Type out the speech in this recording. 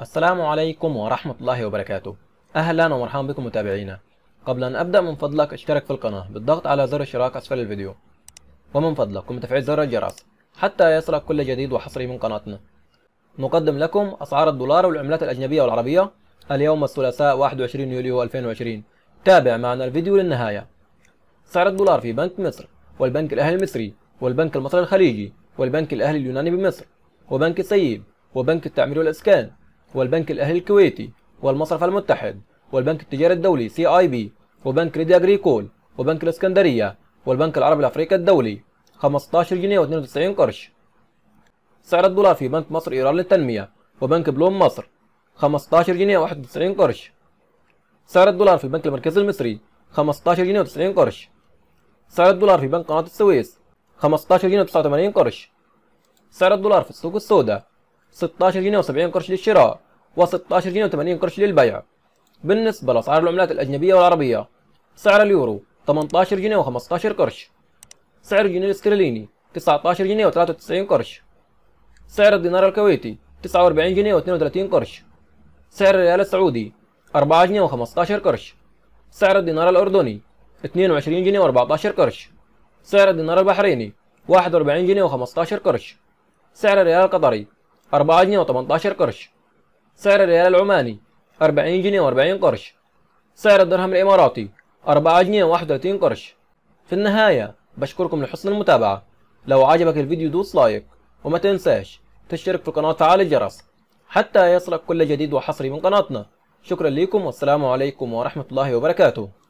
السلام عليكم ورحمة الله وبركاته أهلا ومرحبا بكم متابعينا قبل أن أبدأ من فضلك اشترك في القناة بالضغط على زر الاشتراك أسفل الفيديو ومن فضلك قم تفعيل زر الجرس حتى يصلك كل جديد وحصري من قناتنا نقدم لكم أسعار الدولار والعملات الأجنبية والعربية اليوم الثلاثاء 21 يوليو 2020 تابع معنا الفيديو للنهاية سعر الدولار في بنك مصر والبنك الأهلي المصري والبنك المصري الخليجي والبنك الأهلي اليوناني بمصر وبنك السيب وبنك التعمير والإسكان والبنك الأهلي الكويتي والمصرف المتحد والبنك التجاري الدولي سي اي بي وبنك ريدي أجريكول وبنك الإسكندرية والبنك العربي الأفريقي الدولي 15 جنيه و92 قرش سعر الدولار في بنك مصر إيران للتنمية وبنك بلوم مصر 15 جنيه و91 قرش سعر الدولار في البنك المركزي المصري 15 جنيه و90 قرش سعر الدولار في بنك قناة السويس 15 جنيه و89 قرش سعر الدولار في السوق السوداء 16 جنيه و70 قرش للشراء و16 جنيه و80 قرش للبيع بالنسبة لأسعار العملات الأجنبية والعربية سعر اليورو 18 جنيه و15 قرش سعر الجنيه الاسترليني 19 جنيه و93 قرش سعر الدينار الكويتي 49 جنيه و32 قرش سعر الريال السعودي 4 جنيه و15 قرش سعر الدينار الأردني 22 جنيه و14 قرش سعر الدينار البحريني 41 جنيه و15 قرش سعر الريال القطري 4 جنيه و18 قرش سعر الريال العماني 40 جنيه و40 قرش سعر الدرهم الإماراتي 4 جنيه و31 قرش في النهاية بشكركم لحسن المتابعة لو عجبك الفيديو دوس لايك وما تنساش تشترك في القناة وتفعل الجرس حتى يصلك كل جديد وحصري من قناتنا شكرا لكم والسلام عليكم ورحمة الله وبركاته